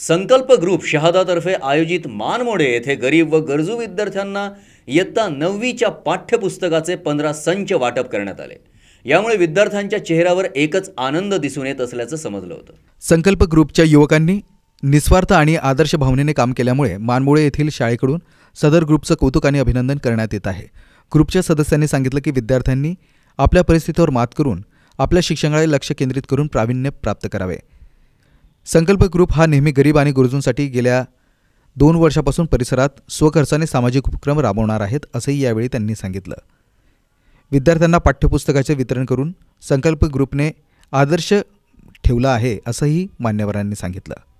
संकल्प ग्रुप शहादातर्फे आयोजित मानमोडे येथे गरीब व गरजू विद्यार्थ्यांना इयत्ता नववीच्या पाठ्यपुस्तकाचे पंधरा संच वाटप करण्यात आले यामुळे विद्यार्थ्यांच्या चेहऱ्यावर एकच आनंद दिसून येत असल्याचं समजलं होतं संकल्प ग्रुपच्या युवकांनी निस्वार्थ आणि आदर्श भावनेने काम केल्यामुळे मानमोळे येथील शाळेकडून सदर ग्रुपचं कौतुक आणि अभिनंदन करण्यात येत आहे ग्रुपच्या सदस्यांनी सांगितलं की विद्यार्थ्यांनी आपल्या परिस्थितीवर मात करून आपल्या शिक्षणाला लक्ष केंद्रित करून प्रावीण्य प्राप्त करावे संकल्प ग्रुप हा नेहमी गरीब आणि गरजूंसाठी गेल्या दोन वर्षापासून परिसरात स्वखर्चाने सामाजिक उपक्रम राबवणार आहेत असंही यावेळी त्यांनी सांगितलं विद्यार्थ्यांना पाठ्यपुस्तकाचे वितरण करून संकल्प ग्रुपने आदर्श ठेवला आहे असंही मान्यवरांनी सांगितलं